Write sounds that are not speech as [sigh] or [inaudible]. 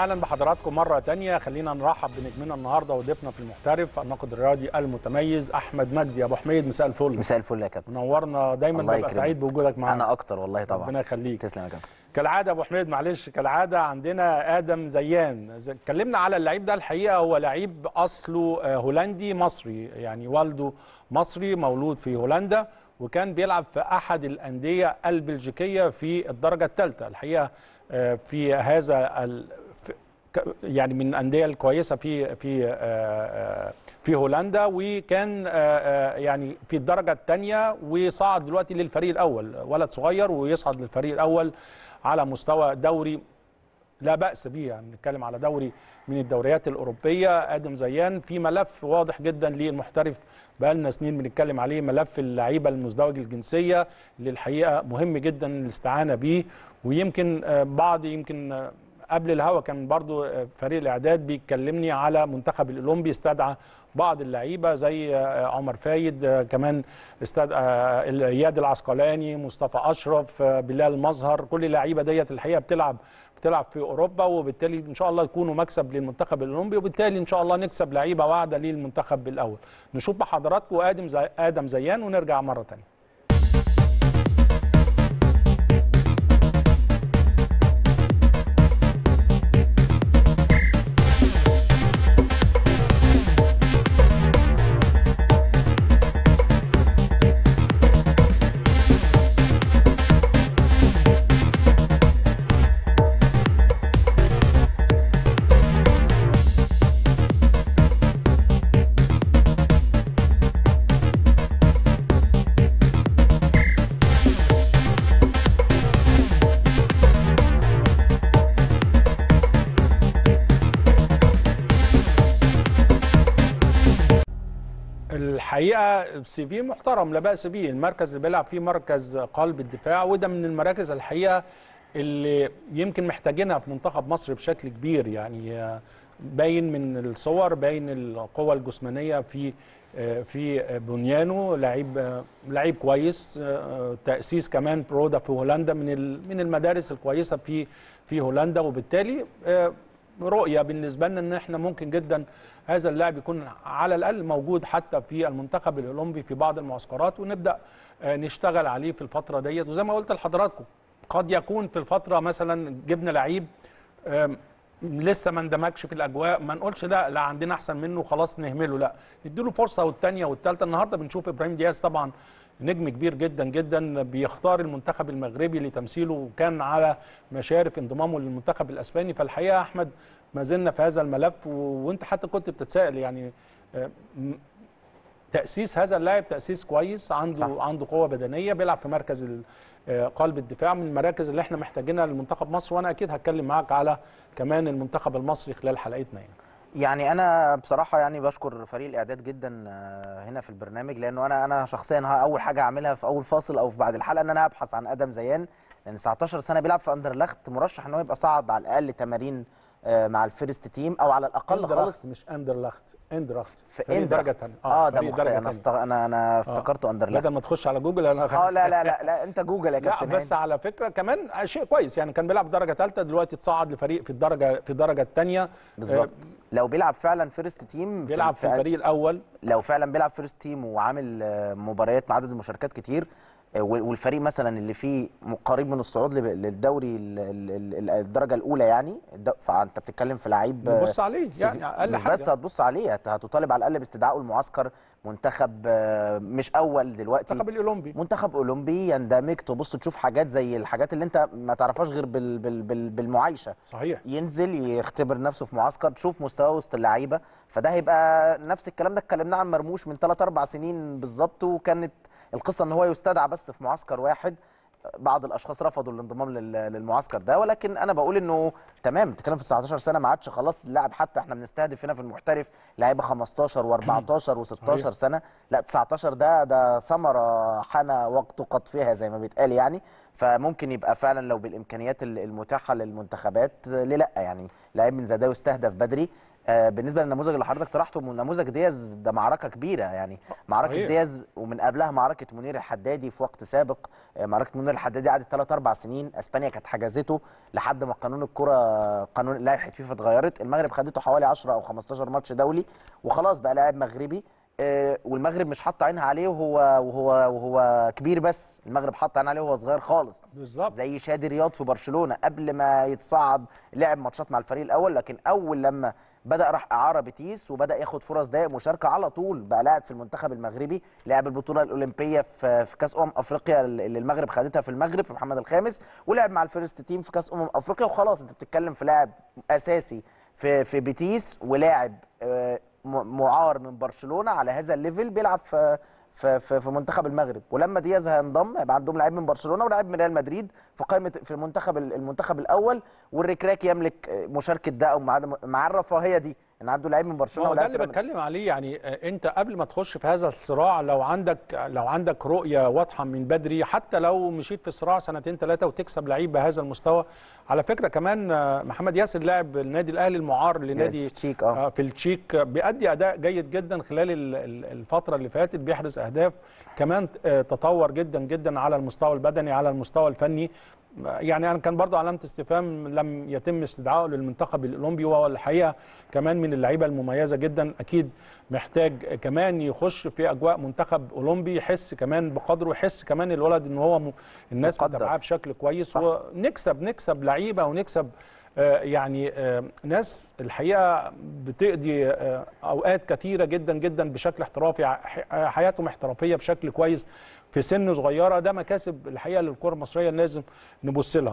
اهلا بحضراتكم مره تانية خلينا نرحب بنجمنا النهارده وضيفنا في المحترف الناقد الرياضي المتميز احمد مجدي ابو حميد مساء الفل مساء الفل يا كابتن منورنا دايما ببقى سعيد بوجودك معانا انا اكتر والله طبعا ربنا يخليك تسلم يا كابتن كالعاده ابو حميد معلش كالعاده عندنا ادم زيان اتكلمنا على اللعيب ده الحقيقه هو لعيب اصله آه، هولندي مصري يعني والده مصري مولود في هولندا وكان بيلعب في احد الانديه البلجيكيه في الدرجه الثالثه الحقيقه آه، في هذا يعني من الانديه الكويسه في في آه، آه، في هولندا وكان آه، يعني في الدرجه الثانيه وصعد دلوقتي للفريق الاول ولد صغير ويصعد للفريق الاول على مستوى دوري لا باس به يعني بنتكلم على دوري من الدوريات الاوروبيه ادم زيان في ملف واضح جدا للمحترف بقى لنا سنين بنتكلم عليه ملف اللعيبه المزدوج الجنسيه اللي الحقيقه مهم جدا الاستعانه به ويمكن بعض يمكن قبل الهوا كان برضو آه، فريق الاعداد بيكلمني على منتخب الاولمبي استدعى بعض اللعيبه زي آه، عمر فايد آه، كمان استاد اياد العسقلاني مصطفى اشرف بلال مظهر كل اللعيبه ديت الحقيقه بتلعب بتلعب في اوروبا وبالتالي ان شاء الله يكونوا مكسب للمنتخب الاولمبي وبالتالي ان شاء الله نكسب لعيبه واعده للمنتخب الاول نشوف بحضراتكم ادم زي ادم زيان ونرجع مره ثانيه الحقيقه سي في محترم لا باس به المركز اللي بيلعب فيه مركز قلب الدفاع وده من المراكز الحقيقه اللي يمكن محتاجينها في منتخب مصر بشكل كبير يعني باين من الصور باين القوه الجسمانيه في في بنيانه لعيب لعيب كويس تاسيس كمان برودا في هولندا من من المدارس الكويسه في في هولندا وبالتالي رؤيه بالنسبه لنا ان احنا ممكن جدا هذا اللاعب يكون على الاقل موجود حتى في المنتخب الاولمبي في بعض المعسكرات ونبدا آه، نشتغل عليه في الفتره ديت وزي ما قلت لحضراتكم قد يكون في الفتره مثلا جبنا لعيب لسه ما اندمجش في الاجواء ما نقولش لا لا عندنا احسن منه خلاص نهمله لا نديله فرصه والثانيه والثالثه النهارده بنشوف ابراهيم دياز طبعا نجم كبير جدا جدا بيختار المنتخب المغربي لتمثيله وكان على مشارف انضمامه للمنتخب الاسباني فالحقيقه احمد ما زلنا في هذا الملف وانت حتى كنت بتتساءل يعني آه، تاسيس هذا اللاعب تاسيس كويس عنده صح. عنده قوه بدنيه بيلعب في مركز آه، قلب الدفاع من المراكز اللي احنا محتاجينها للمنتخب مصر وانا اكيد هتكلم معاك على كمان المنتخب المصري خلال حلقتنا يعني يعني انا بصراحه يعني بشكر فريق الاعداد جدا آه، هنا في البرنامج لانه انا انا شخصيا اول حاجه هعملها في اول فاصل او في بعد الحلقه ان انا ابحث عن ادم زيان لان 19 سنه بيلعب في اندرلخت مرشح ان هو يبقى صعد على الاقل تمارين آه، مع الفيرست تيم او على الاقل خالص مش اندرلخت اندرلخت في اندرلخت اه, آه ده مختلف انا استغ... انا آه. افتكرته آه. اندرلخت بدل ما تخش على جوجل انا اه لا لا لا [laughs] لا انت جوجل يا كابتن لا بس على فكره كمان آه، شيء كويس يعني كان بيلعب درجه ثالثه دلوقتي اتصعد لفريق في الدرجه في الدرجه الثانيه بالظبط آه لو بيلعب فعلا فيرست تيم بيلعب في, في الفريق الاول لو فعلا بيلعب فيرست تيم وعامل مباريات مع عدد المشاركات كتير آه، والفريق مثلا اللي فيه قريب من الصعود للدوري الدرجه الاولى يعني فانت بتتكلم في لعيب بص عليه يعني اقل حاجه بس هتبص عليه هتطالب على الاقل باستدعائه المعسكر منتخب آه، مش اول دلوقتي منتخب الاولمبي منتخب اولمبي يندمج تبص تشوف حاجات زي الحاجات اللي انت ما تعرفهاش غير بال بال بال بالمعايشه صحيح ينزل يختبر نفسه في معسكر تشوف مستواه وسط اللعيبه فده هيبقى نفس الكلام ده اتكلمناه عن مرموش من 3 4 سنين بالظبط وكانت القصه ان هو يستدعى بس في معسكر واحد بعض الاشخاص رفضوا الانضمام للمعسكر ده ولكن انا بقول انه تمام بتتكلم في 19 سنه ما عادش خلاص اللاعب حتى احنا بنستهدف هنا في المحترف لعيبه 15 و14 و16 سنه لا 19 ده ده ثمره حان وقت قطفها زي ما بيتقال يعني فممكن يبقى فعلا لو بالامكانيات المتاحه للمنتخبات ليه لا يعني لعيب من زي ده يستهدف بدري آه، بالنسبه للنموذج اللي حضرتك طرحته نموذج دياز ده معركه كبيره يعني آه، معركه صحيح. دياز ومن قبلها معركه منير الحدادي في وقت سابق آه، معركه منير الحدادي قعدت 3 4 سنين اسبانيا كانت حجزته لحد ما قانون الكره قانون لائحه فيفا اتغيرت المغرب خدته حوالي 10 او 15 ماتش دولي وخلاص بقى لاعب مغربي والمغرب مش حاطه عينها عليه وهو وهو وهو كبير بس المغرب حاطه عينها عليه وهو صغير خالص بالظبط زي شادي رياض في برشلونه قبل ما يتصعد لعب ماتشات مع الفريق الاول لكن اول لما بدا راح اعاره بتيس وبدا ياخد فرص دقائق مشاركه على طول بقى لاعب في المنتخب المغربي لعب البطوله الاولمبيه في في كاس امم افريقيا اللي المغرب خدتها في المغرب في محمد الخامس ولعب مع الفيرست تيم في كاس امم افريقيا وخلاص انت بتتكلم في لاعب اساسي في في بيتيس ولاعب آه، معار من برشلونه على هذا الليفل بيلعب في في في منتخب المغرب ولما دياز هينضم هيبقى عندهم لعيب من برشلونه ولاعيب من ريال مدريد في قائمه في المنتخب المنتخب الاول والركراك يملك مشاركه ده او مع الرفاهيه دي ان عنده لعيب من برشلونه ده اللي بتكلم عليه يعني انت قبل ما تخش في هذا الصراع لو عندك لو عندك رؤيه واضحه من بدري حتى لو مشيت في صراع سنتين ثلاثه وتكسب لعيب بهذا المستوى على فكره كمان آه، محمد ياسر لاعب النادي الاهلي المعار لنادي في التشيك اه, آه، في التشيك آه، بيأدي اداء جيد جدا خلال الفتره اللي فاتت بيحرز اهداف كمان تطور جدا جدا على المستوى البدني على المستوى الفني يعني انا كان برضه علامه استفهام لم يتم استدعائه للمنتخب الاولمبي وهو الحقيقه كمان من اللعيبه المميزه جدا اكيد محتاج كمان يخش في اجواء منتخب اولمبي يحس كمان بقدره يحس كمان الولد ان هو الناس متابعاه بشكل كويس ونكسب نكسب لعيبه ونكسب آه، يعني آه، ناس الحقيقه بتقضي آه، اوقات كتيره جدا جدا بشكل احترافي حياتهم احترافيه بشكل كويس في سن صغيره ده مكاسب الحقيقه للكره المصريه لازم نبص لها